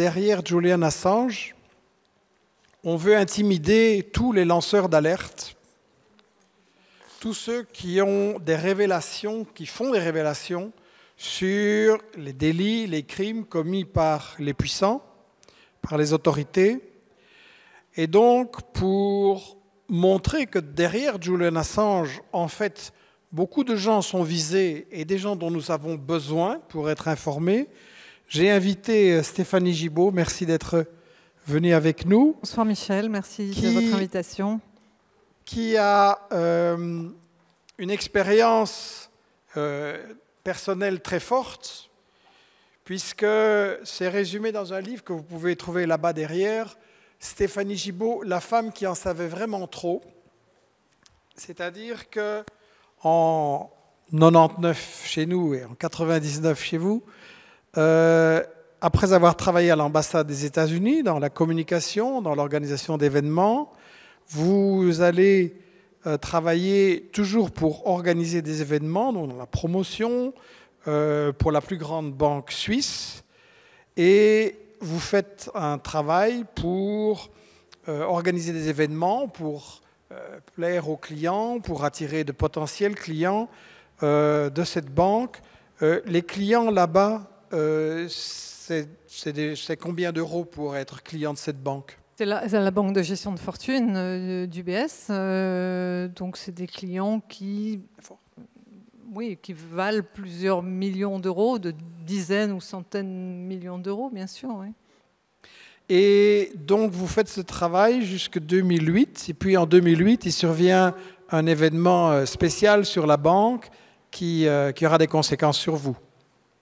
derrière Julian Assange, on veut intimider tous les lanceurs d'alerte, tous ceux qui ont des révélations, qui font des révélations sur les délits, les crimes commis par les puissants, par les autorités. Et donc, pour montrer que derrière Julian Assange, en fait, beaucoup de gens sont visés et des gens dont nous avons besoin pour être informés, j'ai invité euh, Stéphanie Gibaud, merci d'être venue avec nous. Bonsoir Michel, merci de votre invitation. Qui a euh, une expérience euh, personnelle très forte, puisque c'est résumé dans un livre que vous pouvez trouver là-bas derrière, Stéphanie Gibaud, la femme qui en savait vraiment trop. C'est-à-dire que en 99 chez nous et en 99 chez vous, euh, après avoir travaillé à l'ambassade des États-Unis dans la communication, dans l'organisation d'événements, vous allez euh, travailler toujours pour organiser des événements, donc dans la promotion, euh, pour la plus grande banque suisse, et vous faites un travail pour organiser des événements, pour plaire aux clients, pour attirer de potentiels clients de cette banque. les clients là-bas euh, c'est combien d'euros pour être client de cette banque c'est la, banque de gestion de fortune euh, du d'UBS. Euh, donc, c'est des clients qui, oui, qui valent plusieurs millions d'euros, de dizaines ou centaines de millions d'euros, bien sûr. Et donc, vous faites ce travail jusqu'en 2008. Et puis, en 2008, il survient un événement spécial sur la banque qui aura des conséquences sur vous.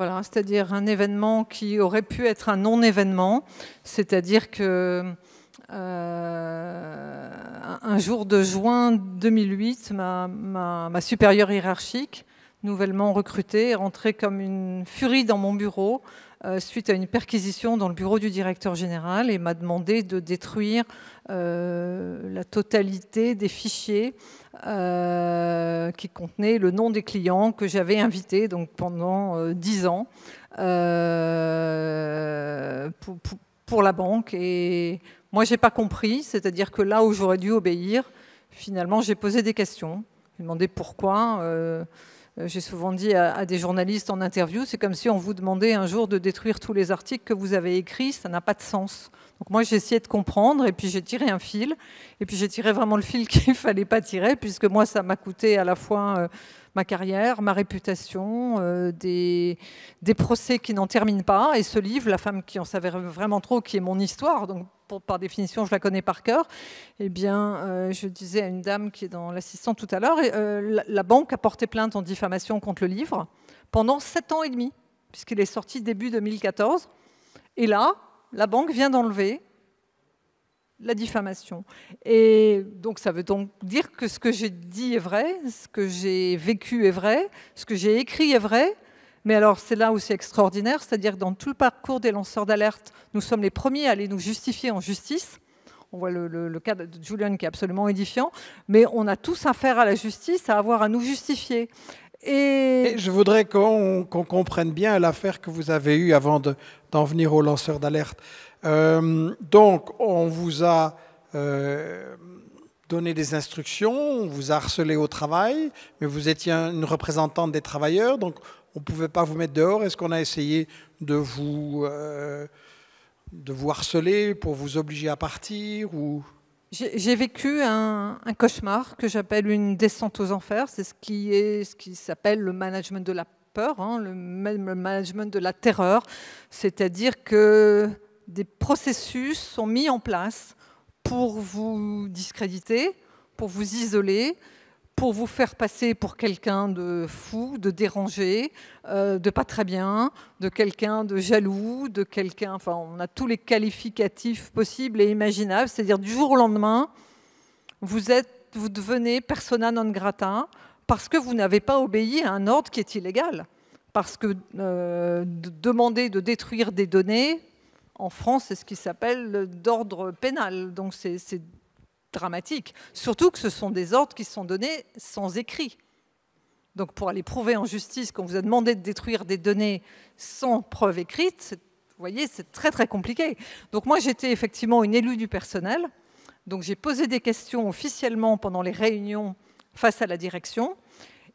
Voilà, c'est-à-dire un événement qui aurait pu être un non-événement, c'est-à-dire que euh, un jour de juin 2008, ma, ma supérieure hiérarchique, nouvellement recrutée, est rentrée comme une furie dans mon bureau euh, suite à une perquisition dans le bureau du directeur général et m'a demandé de détruire euh, la totalité des fichiers euh, qui contenaient le nom des clients que j'avais invités donc pendant dix ans pour, la banque. Et moi, j'ai pas compris, c'est-à-dire que là où j'aurais dû obéir, finalement, j'ai posé des questions. J'ai demandé pourquoi. Euh, j'ai souvent dit à, des journalistes en interview, c'est comme si on vous demandait un jour de détruire tous les articles que vous avez écrits, ça n'a pas de sens. Donc moi j'ai essayé de comprendre et puis j'ai tiré un fil, et puis j'ai tiré vraiment le fil qu'il fallait pas tirer, puisque moi ça m'a coûté à la fois... Euh, ma carrière, ma réputation, euh, des, des procès qui n'en terminent pas, et ce livre, La femme qui en savait vraiment trop, qui est mon histoire, donc par définition, je la connais par cœur, eh bien, euh, je disais à une dame qui est dans l'assistant tout à l'heure, euh, la, la, banque a porté plainte en diffamation contre le livre pendant sept ans et demi, puisqu'il est sorti début 2014. Et là, la banque vient d'enlever la diffamation. Et donc, ça veut donc dire que ce que j'ai dit est vrai, ce que j'ai vécu est vrai, ce que j'ai écrit est vrai, mais alors, c'est là où c'est extraordinaire, c'est-à-dire que dans tout le parcours des lanceurs d'alerte, nous sommes les premiers à aller nous justifier en justice. On voit le, cas de Julian qui est absolument édifiant, mais on a tous affaire à la justice, à avoir à nous justifier. Et, je voudrais qu'on comprenne bien l'affaire que vous avez eue avant d'en venir aux lanceurs d'alerte. Euh, donc, on vous a euh, donné des instructions, on vous a harcelé au travail, mais vous étiez une représentante des travailleurs, donc on ne pouvait pas vous mettre dehors Est-ce qu'on a essayé de vous, euh, de vous harceler pour vous obliger à partir ou... J'ai vécu un, cauchemar que j'appelle une descente aux enfers. C'est ce qui est ce qui s'appelle le management de la peur, hein, le management de la terreur. C'est-à-dire que des processus sont mis en place pour vous discréditer, pour vous isoler, pour vous faire passer pour quelqu'un de fou, de dérangé, euh, de pas très bien, de quelqu'un de jaloux, de quelqu'un. Enfin, on a tous les qualificatifs possibles et imaginables. C'est-à-dire du jour au lendemain, vous êtes, vous devenez persona non grata parce que vous n'avez pas obéi à un ordre qui est illégal. Parce que euh, demander de détruire des données, en France, c'est ce qui s'appelle d'ordre pénal. Donc c'est dramatique. Surtout que ce sont des ordres qui sont donnés sans écrit. Donc pour aller prouver en justice qu'on vous a demandé de détruire des données sans preuve écrite, vous voyez, c'est très très compliqué. Donc moi j'étais effectivement une élue du personnel. Donc j'ai posé des questions officiellement pendant les réunions face à la direction.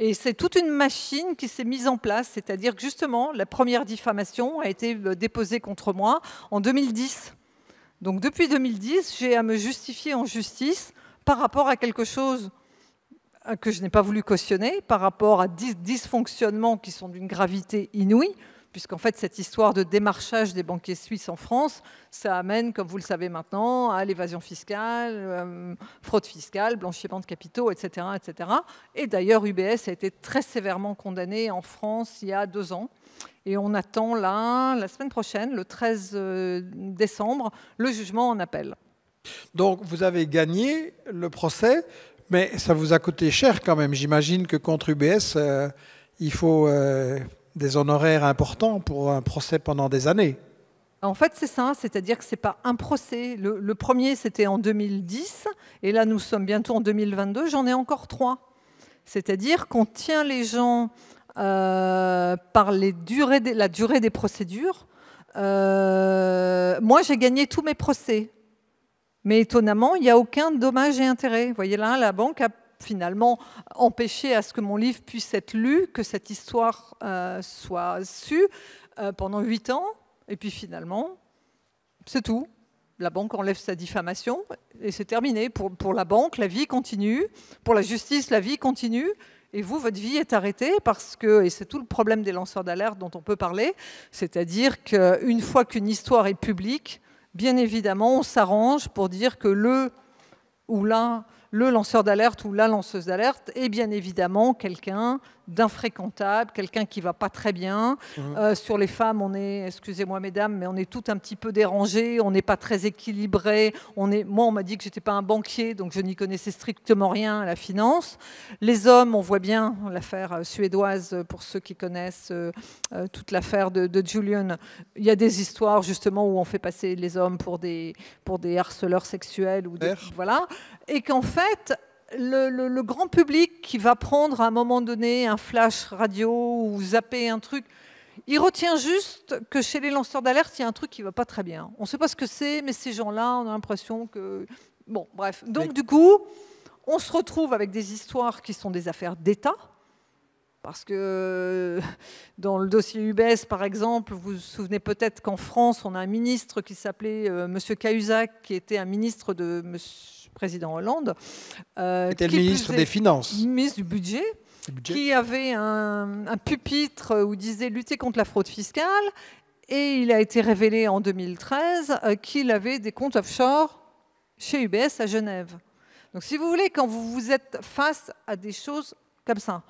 Et c'est toute une machine qui s'est mise en place, c'est-à-dire que justement, la première diffamation a été euh, déposée contre moi en 2010. Donc depuis 2010, j'ai à me justifier en justice par rapport à quelque chose euh, que je n'ai pas voulu cautionner, par rapport à 10 dysfonctionnements qui sont d'une gravité inouïe, puisqu'en fait cette histoire de démarchage des banquiers suisses en France, ça amène, comme vous le savez maintenant, à l'évasion fiscale, euh, fraude fiscale, blanchiment de capitaux, etc. etc. Et d'ailleurs, UBS a été très sévèrement condamné en France il y a deux ans et on attend là, la semaine prochaine, le 13 euh, décembre, le jugement en appel. Donc vous avez gagné le procès, mais ça vous a coûté cher quand même. J'imagine que contre UBS, euh, il faut euh, des honoraires importants pour un procès pendant des années. En fait, c'est ça, c'est-à-dire que ce n'est pas un procès. le premier, c'était en 2010, et là, nous sommes bientôt en 2022, j'en ai encore trois. C'est-à-dire qu'on tient les gens euh, par la durée des procédures. Euh, moi, j'ai gagné tous mes procès. Mais étonnamment, il n'y a aucun dommage et intérêt. Vous voyez là, la banque a finalement empêché à ce que mon livre puisse être lu, que cette histoire euh, soit su pendant huit ans. Et puis finalement, c'est tout. La banque enlève sa diffamation et c'est terminé. Pour, pour la banque, la vie continue. Pour la justice, la vie continue. Et vous, votre vie est arrêtée parce que, et c'est tout le problème des lanceurs d'alerte dont on peut parler, c'est-à-dire qu'une fois qu'une histoire est publique, bien évidemment, on s'arrange pour dire que le ou le lanceur d'alerte ou la lanceuse d'alerte est bien évidemment quelqu'un d'infréquentable, quelqu'un qui va pas très bien. Mmh. Euh, sur les femmes, on est, excusez-moi mesdames, mais on est tout un petit peu dérangées, on n'est pas très équilibrées. On est, moi, on m'a dit que j'étais pas un banquier, donc je n'y connaissais strictement rien à la finance. Les hommes, on voit bien l'affaire euh, suédoise euh, pour ceux qui connaissent toute l'affaire de, de, Julian. Il y a des histoires justement où on fait passer les hommes pour des pour des harceleurs sexuels ou voilà, et qu'en fait le, grand public qui va prendre à un moment donné un flash radio ou zapper un truc, il retient juste que chez les lanceurs d'alerte, il y a un truc qui ne va pas très bien. On ne sait pas ce que c'est, mais ces gens-là, on a l'impression que... Bon, bref. Donc, du coup, on se retrouve avec des histoires qui sont des affaires d'État. Parce que euh, dans le dossier UBS, par exemple, vous vous souvenez peut-être qu'en France, on a un ministre qui s'appelait euh, M. Cahuzac, qui était un ministre de Monsieur président Hollande. Euh, était le ministre des Finances. Ministre du budget, Qui avait un, pupitre où disait lutter contre la fraude fiscale. Et il a été révélé en 2013 euh, qu'il avait des comptes offshore chez UBS à Genève. Donc si vous voulez, quand vous vous êtes face à des choses comme ça,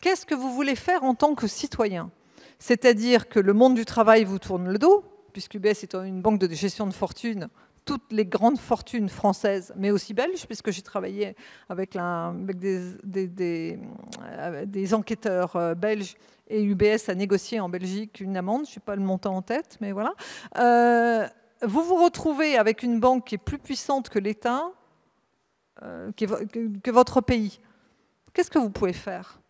qu'est-ce que vous voulez faire en tant que citoyen C'est-à-dire que le monde du travail vous tourne le dos, puisque UBS est une banque de gestion de fortune, toutes les grandes fortunes françaises, mais aussi belges, puisque j'ai travaillé avec, euh, des, enquêteurs euh, belges et UBS a négocié en Belgique une amende, je n'ai pas le montant en tête, mais voilà. Euh, vous vous retrouvez avec une banque qui est plus puissante que l'État, que votre pays. Qu'est-ce que vous pouvez faire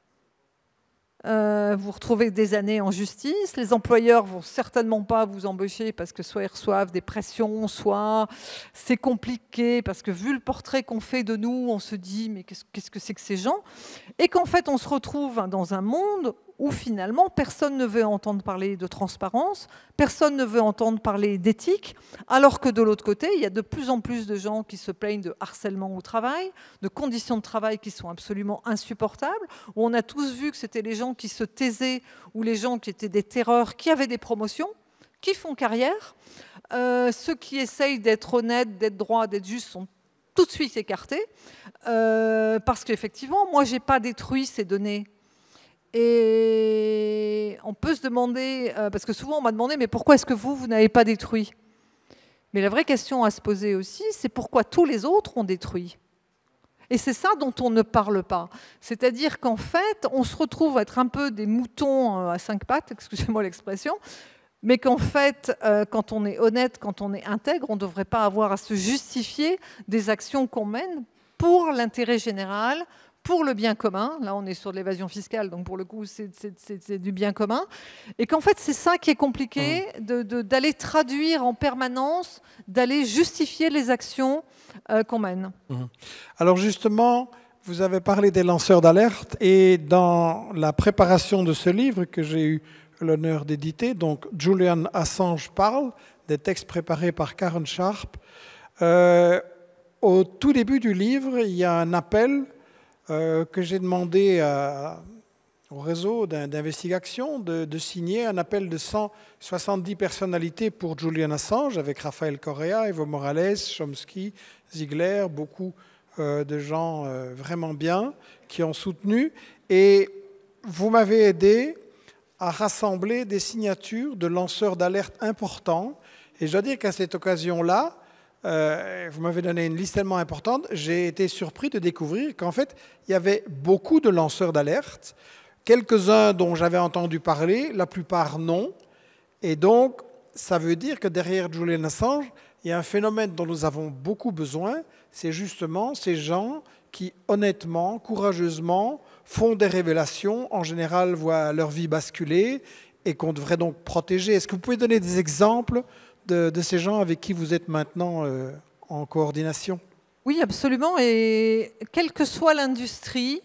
euh, vous retrouvez des années en justice. Les employeurs vont certainement pas vous embaucher parce que soit ils reçoivent des pressions, soit c'est compliqué parce que vu le portrait qu'on fait de nous, on se dit mais qu'est-ce que c'est que ces gens Et qu'en fait, on se retrouve dans un monde où finalement personne ne veut entendre parler de transparence, personne ne veut entendre parler d'éthique, alors que de l'autre côté, il y a de plus en plus de gens qui se plaignent de harcèlement au travail, de conditions de travail qui sont absolument insupportables, où on a tous vu que c'était les gens qui se taisaient ou les gens qui étaient des terreurs, qui avaient des promotions, qui font carrière. Euh, ceux qui essayent d'être honnêtes, d'être droits, d'être justes sont tout de suite écartés, euh, parce qu'effectivement, moi, je n'ai pas détruit ces données et on peut se demander, euh, parce que souvent on m'a demandé, mais pourquoi est-ce que vous, vous n'avez pas détruit Mais la vraie question à se poser aussi, c'est pourquoi tous les autres ont détruit et c'est ça dont on ne parle pas. C'est-à-dire qu'en fait, on se retrouve à être un peu des moutons euh, à cinq pattes, excusez-moi l'expression, mais qu'en fait, euh, quand on est honnête, quand on est intègre, on ne devrait pas avoir à se justifier des actions qu'on mène pour l'intérêt général, pour le bien commun. Là, on est sur de l'évasion fiscale, donc pour le coup, c'est du bien commun. Et qu'en fait, c'est ça qui est compliqué, mmh. d'aller de, d'aller traduire en permanence, d'aller justifier les actions euh, qu'on mène. Mmh. Alors justement, vous avez parlé des lanceurs d'alerte et dans la préparation de ce livre que j'ai eu l'honneur d'éditer, donc Julian Assange parle des textes préparés par Karen Sharp. Euh, au tout début du livre, il y a un appel euh, que j'ai demandé au réseau d'investigation de, signer un appel de 170 personnalités pour Julian Assange avec Raphaël Correa, Evo Morales, Chomsky, Ziegler, beaucoup euh, de gens euh, vraiment bien qui ont soutenu. Et vous m'avez aidé à rassembler des signatures de lanceurs d'alerte importants. Et je dois dire qu'à cette occasion-là, euh, vous m'avez donné une liste tellement importante, j'ai été surpris de découvrir qu'en fait, il y avait beaucoup de lanceurs d'alerte, quelques-uns dont j'avais entendu parler, la plupart non. Et donc, ça veut dire que derrière Julian Assange, il y a un phénomène dont nous avons beaucoup besoin, c'est justement ces gens qui, honnêtement, courageusement, font des révélations, en général voient leur vie basculer et qu'on devrait donc protéger. Est-ce que vous pouvez donner des exemples de, ces gens avec qui vous êtes maintenant euh, en coordination Oui, absolument. Et quelle que soit l'industrie,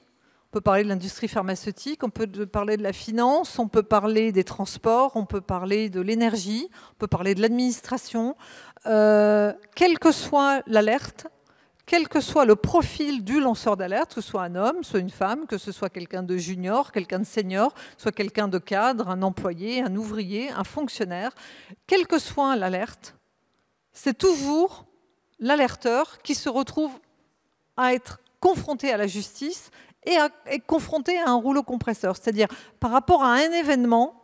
on peut parler de l'industrie pharmaceutique, on peut parler de la finance, on peut parler des transports, on peut parler de l'énergie, on peut parler de l'administration. Euh, quelle que soit l'alerte, quel que soit le profil du lanceur d'alerte, que ce soit un homme, soit une femme, que ce soit quelqu'un de junior, quelqu'un de senior, soit quelqu'un de cadre, un employé, un ouvrier, un fonctionnaire, quel que soit l'alerte, c'est toujours l'alerteur qui se retrouve à être confronté à la justice et, à, être confronté à un rouleau compresseur. C'est-à-dire, par rapport à un événement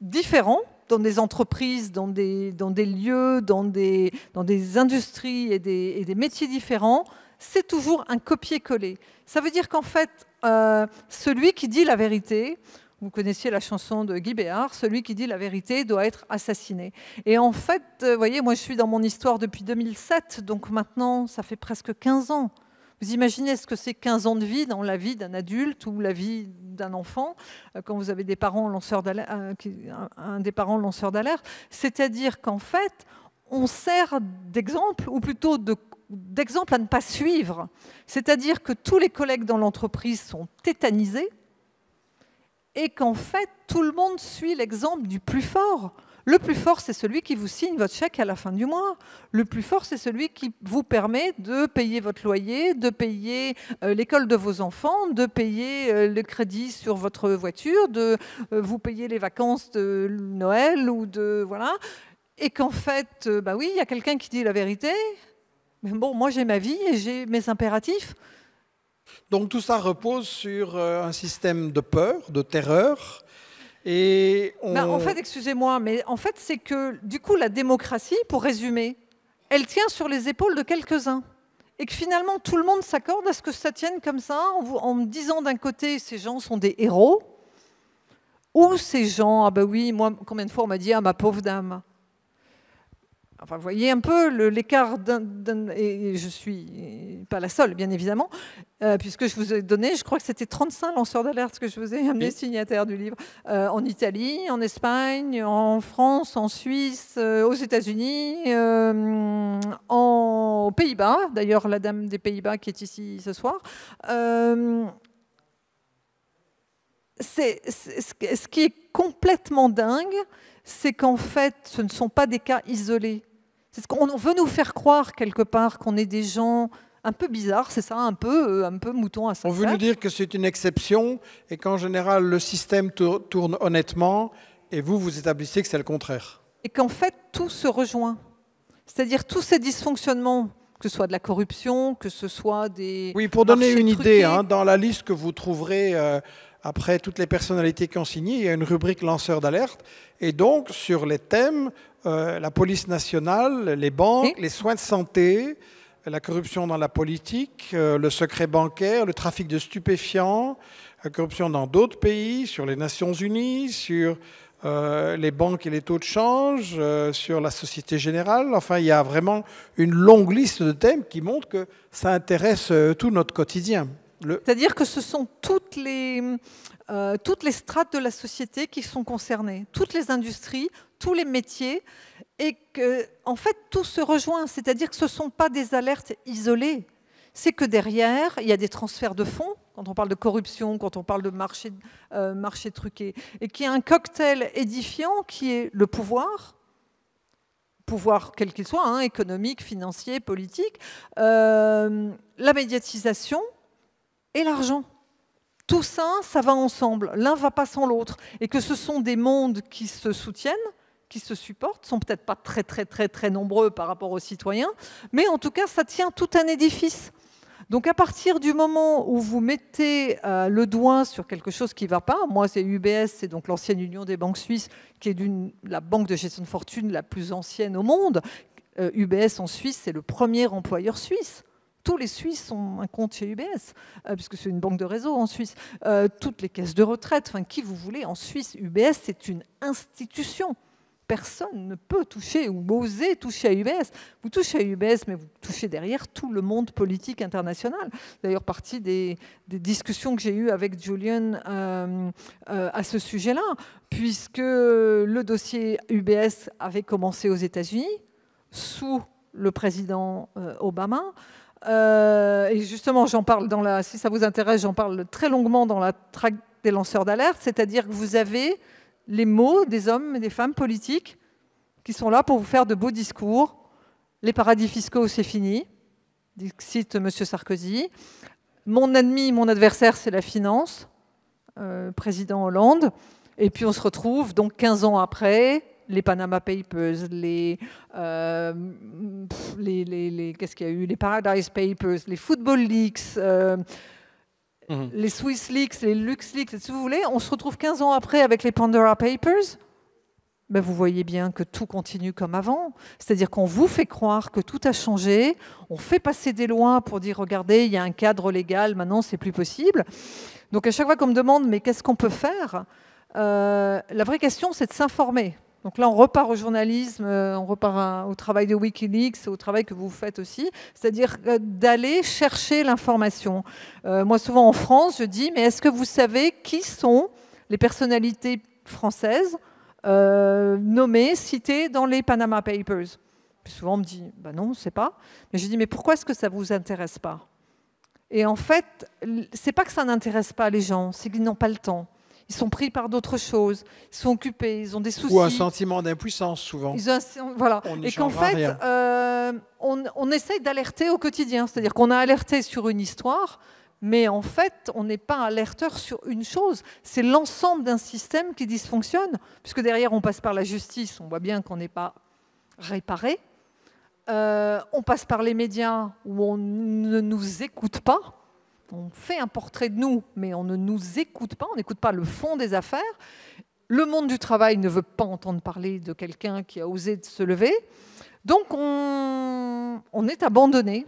différent, dans des entreprises, dans des, lieux, dans des, industries et des, métiers différents, c'est toujours un copier-coller. Ça veut dire qu'en fait, euh, celui qui dit la vérité, vous connaissiez la chanson de Guy Béard, celui qui dit la vérité doit être assassiné. Et en fait, euh, vous voyez, moi je suis dans mon histoire depuis 2007, donc maintenant ça fait presque 15 ans. Vous imaginez ce que c'est 15 ans de vie dans la vie d'un adulte ou la vie d'un enfant, euh, quand vous avez des parents lanceurs euh, un des parents lanceurs d'alerte. C'est-à-dire qu'en fait, on sert d'exemple, ou plutôt d'exemple à ne pas suivre. C'est-à-dire que tous les collègues dans l'entreprise sont tétanisés et qu'en fait, tout le monde suit l'exemple du plus fort. Le plus fort, c'est celui qui vous signe votre chèque à la fin du mois. Le plus fort, c'est celui qui vous permet de payer votre loyer, de payer euh, l'école de vos enfants, de payer euh, le crédit sur votre voiture, de euh, vous payer les vacances de Noël ou de voilà. Et qu'en fait, bah oui, il y a quelqu'un qui dit la vérité. Mais bon, moi j'ai ma vie et j'ai mes impératifs. Donc tout ça repose sur un système de peur, de terreur, bah, en fait, excusez-moi, mais en fait, c'est que du coup, la démocratie, pour résumer, elle tient sur les épaules de quelques-uns. Et que finalement, tout le monde s'accorde à ce que ça tienne comme ça, en, me disant d'un côté, ces gens sont des héros, ou ces gens, ah ben bah oui, moi, combien de fois on m'a dit, ah ma pauvre dame vous voyez un peu l'écart, et je ne suis pas la seule, bien évidemment, euh, puisque je vous ai donné, je crois que c'était 35 lanceurs d'alerte que je vous ai amené, signataires du livre, euh, en Italie, en Espagne, en France, en Suisse, euh, aux États-Unis, aux Pays-Bas, d'ailleurs la dame des Pays-Bas qui est ici ce soir. ce qui est complètement dingue, c'est qu'en fait, ce ne sont pas des cas isolés. C'est qu'on veut nous faire croire quelque part qu'on est des gens un peu bizarres, c'est ça, un peu, euh, un peu mouton à ça On veut nous dire que c'est une exception et qu'en général le système tourne honnêtement et vous vous établissez que c'est le contraire. Et qu'en fait tout se rejoint, c'est-à-dire tous ces dysfonctionnements que ce soit de la corruption, que ce soit des... Oui, pour donner une idée, hein, dans la liste que vous trouverez euh, après toutes les personnalités qui ont signé, il y a une rubrique lanceur d'alerte. Et donc, sur les thèmes, euh, la police nationale, les banques, les soins de santé, la corruption dans la politique, euh, le secret bancaire, le trafic de stupéfiants, la corruption dans d'autres pays, sur les Nations Unies, sur euh, les banques et les taux de change, sur la Société Générale. Enfin, il y a vraiment une longue liste de thèmes qui montrent que ça intéresse tout notre quotidien. C'est-à-dire que ce sont euh, toutes les, strates de la société qui sont concernées, toutes les industries, tous les métiers, et que, en fait, tout se rejoint. C'est-à-dire que ce ne sont pas des alertes isolées. C'est que derrière, il y a des transferts de fonds, quand on parle de corruption, quand on parle de marché, euh, marché truqué, et qu'il y a un cocktail édifiant qui est le pouvoir, pouvoir quel qu'il soit, hein, économique, financier, politique, euh, la médiatisation, et l'argent. Tout ça, ça va ensemble, l'un va pas sans l'autre. Et que ce sont des mondes qui se soutiennent, qui se supportent, sont peut-être pas très très très très nombreux par rapport aux citoyens, mais en tout cas, ça tient tout un édifice. Donc à partir du moment où vous mettez euh, le doigt sur quelque chose qui ne va pas, moi c'est UBS, c'est donc l'ancienne Union des banques suisses, qui est la banque de gestion de fortune la plus ancienne au monde. UBS euh, en Suisse, c'est le premier employeur suisse tous les Suisses ont un compte chez UBS, euh, puisque c'est une banque de réseau en Suisse. Euh, toutes les caisses de retraite, enfin, qui vous voulez, en Suisse, UBS, c'est une institution. Personne ne peut toucher ou oser toucher à UBS. Vous touchez à UBS, mais vous touchez derrière tout le monde politique international. D'ailleurs, partie des, discussions que j'ai eues avec Julian euh, à ce sujet-là, puisque le dossier UBS avait commencé aux États-Unis, sous le président Obama. Euh, et justement j'en parle dans la, si ça vous intéresse, j'en parle très longuement dans la traque des lanceurs d'alerte, c'est-à-dire que vous avez les mots des hommes et des femmes politiques qui sont là pour vous faire de beaux discours. Les paradis fiscaux, c'est fini, cite M. Sarkozy. Mon ennemi, mon adversaire, c'est la finance, euh, président Hollande. Et puis on se retrouve donc 15 ans après, les Panama Papers, euh, les, les, qu'est-ce qu'il y a eu, les Paradise Papers, les Football Leaks. Euh, mhm. les Swiss Leaks, les Lux Leaks, si vous voulez, on se retrouve 15 ans après avec les Pandora Papers. Ben vous voyez bien que tout continue comme avant. C'est-à-dire qu'on vous fait croire que tout a changé, on fait passer des lois pour dire regardez, il y a un cadre légal, maintenant c'est plus possible. Donc à chaque fois qu'on me demande mais qu'est-ce qu'on peut faire euh, La vraie question c'est de s'informer. Donc là, on repart au journalisme, euh, on repart au travail de Wikileaks, au travail que vous faites aussi, c'est-à-dire euh, d'aller chercher l'information. Euh, moi, souvent en France, je dis, mais est-ce que vous savez qui sont les personnalités françaises nommées, citées dans les Panama Papers souvent, on me dit, bah non, on ne sait pas. Mais je dis, mais pourquoi est-ce que ça ne vous intéresse pas Et en fait, c'est pas que ça n'intéresse pas les gens, c'est qu'ils n'ont pas le temps ils sont pris par d'autres choses, ils sont occupés, ils ont des soucis. Ou un sentiment d'impuissance souvent. voilà. et qu'en fait, euh, on, essaye d'alerter au quotidien. C'est-à-dire qu'on a alerté sur une histoire, mais en fait, on n'est pas alerteur sur une chose. C'est l'ensemble d'un système qui dysfonctionne, puisque derrière, on passe par la justice, on voit bien qu'on n'est pas réparé. Euh, on passe par les médias où on ne nous écoute pas on fait un portrait de nous, mais on ne nous écoute pas, on n'écoute pas le fond des affaires. Le monde du travail ne veut pas entendre parler de quelqu'un qui a osé se lever. Donc on, est abandonné.